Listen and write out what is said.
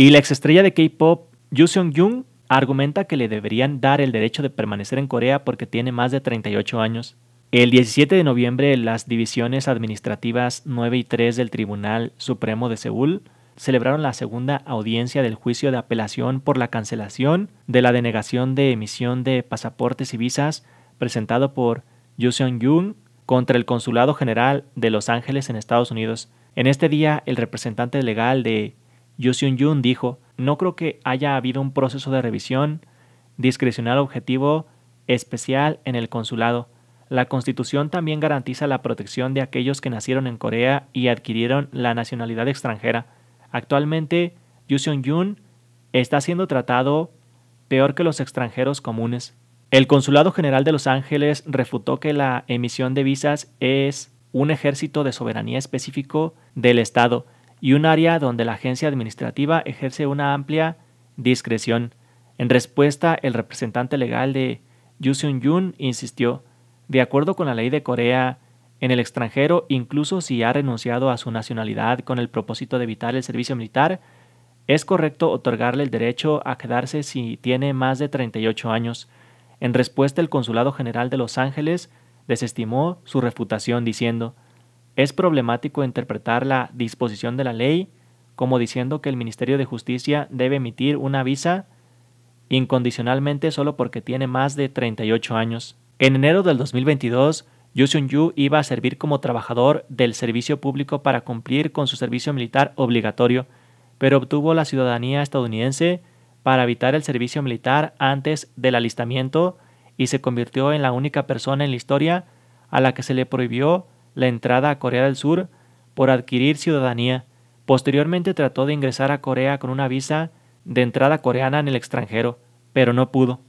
Y la estrella de K-pop, Yoo Seung-jung, argumenta que le deberían dar el derecho de permanecer en Corea porque tiene más de 38 años. El 17 de noviembre, las divisiones administrativas 9 y 3 del Tribunal Supremo de Seúl celebraron la segunda audiencia del juicio de apelación por la cancelación de la denegación de emisión de pasaportes y visas presentado por Yoo Seung-jung contra el Consulado General de Los Ángeles en Estados Unidos. En este día, el representante legal de Yoo seung dijo, no creo que haya habido un proceso de revisión discrecional objetivo especial en el consulado. La Constitución también garantiza la protección de aquellos que nacieron en Corea y adquirieron la nacionalidad extranjera. Actualmente, Yoo seung está siendo tratado peor que los extranjeros comunes. El Consulado General de Los Ángeles refutó que la emisión de visas es un ejército de soberanía específico del Estado y un área donde la agencia administrativa ejerce una amplia discreción. En respuesta, el representante legal de Yusun Yun insistió, de acuerdo con la ley de Corea, en el extranjero, incluso si ha renunciado a su nacionalidad con el propósito de evitar el servicio militar, es correcto otorgarle el derecho a quedarse si tiene más de 38 años. En respuesta, el Consulado General de Los Ángeles desestimó su refutación diciendo, es problemático interpretar la disposición de la ley como diciendo que el Ministerio de Justicia debe emitir una visa incondicionalmente solo porque tiene más de 38 años. En enero del 2022, Yoo seung iba a servir como trabajador del servicio público para cumplir con su servicio militar obligatorio, pero obtuvo la ciudadanía estadounidense para evitar el servicio militar antes del alistamiento y se convirtió en la única persona en la historia a la que se le prohibió la entrada a Corea del Sur por adquirir ciudadanía. Posteriormente trató de ingresar a Corea con una visa de entrada coreana en el extranjero, pero no pudo.